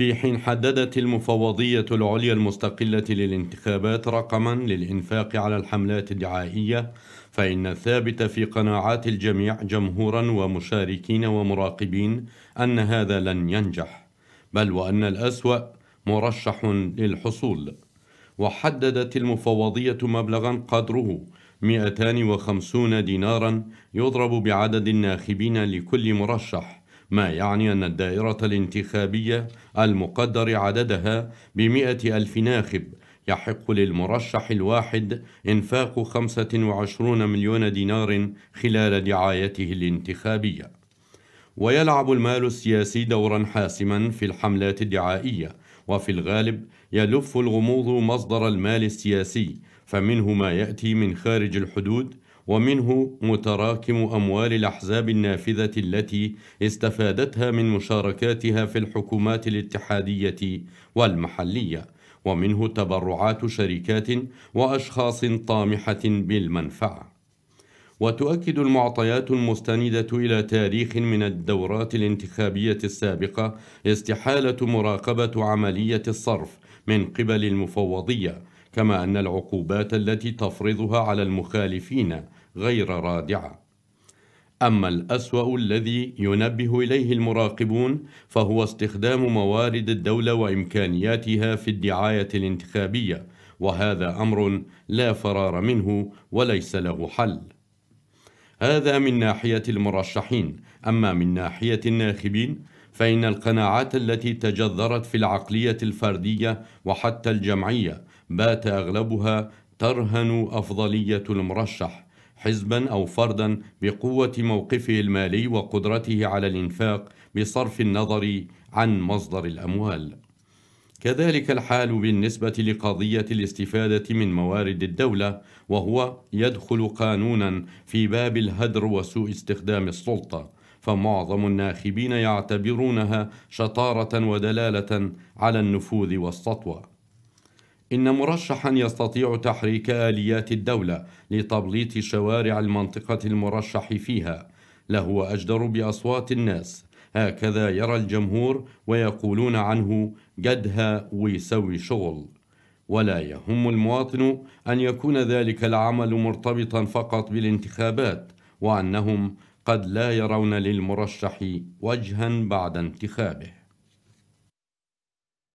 في حين حددت المفوضية العليا المستقلة للانتخابات رقما للإنفاق على الحملات الدعائية فإن الثابت في قناعات الجميع جمهورا ومشاركين ومراقبين أن هذا لن ينجح بل وأن الأسوأ مرشح للحصول وحددت المفوضية مبلغا قدره 250 دينارا يضرب بعدد الناخبين لكل مرشح ما يعني أن الدائرة الانتخابية المقدر عددها بمئة ألف ناخب يحق للمرشح الواحد إنفاق 25 مليون دينار خلال دعايته الانتخابية ويلعب المال السياسي دورا حاسما في الحملات الدعائية وفي الغالب يلف الغموض مصدر المال السياسي فمنه ما يأتي من خارج الحدود ومنه متراكم أموال الأحزاب النافذة التي استفادتها من مشاركاتها في الحكومات الاتحادية والمحلية ومنه تبرعات شركات وأشخاص طامحة بالمنفعة وتؤكد المعطيات المستندة إلى تاريخ من الدورات الانتخابية السابقة استحالة مراقبة عملية الصرف من قبل المفوضية كما أن العقوبات التي تفرضها على المخالفين غير رادعة أما الأسوأ الذي ينبه إليه المراقبون فهو استخدام موارد الدولة وإمكانياتها في الدعاية الانتخابية وهذا أمر لا فرار منه وليس له حل هذا من ناحية المرشحين أما من ناحية الناخبين فإن القناعات التي تجذرت في العقلية الفردية وحتى الجمعية بات أغلبها ترهن أفضلية المرشح حزبا أو فردا بقوة موقفه المالي وقدرته على الإنفاق بصرف النظر عن مصدر الأموال كذلك الحال بالنسبة لقضية الاستفادة من موارد الدولة وهو يدخل قانونا في باب الهدر وسوء استخدام السلطة فمعظم الناخبين يعتبرونها شطارة ودلالة على النفوذ والسطوة إن مرشحا يستطيع تحريك آليات الدولة لتبليط شوارع المنطقة المرشح فيها لهو أجدر بأصوات الناس هكذا يرى الجمهور ويقولون عنه جدها ويسوي شغل ولا يهم المواطن أن يكون ذلك العمل مرتبطا فقط بالانتخابات وأنهم قد لا يرون للمرشح وجها بعد انتخابه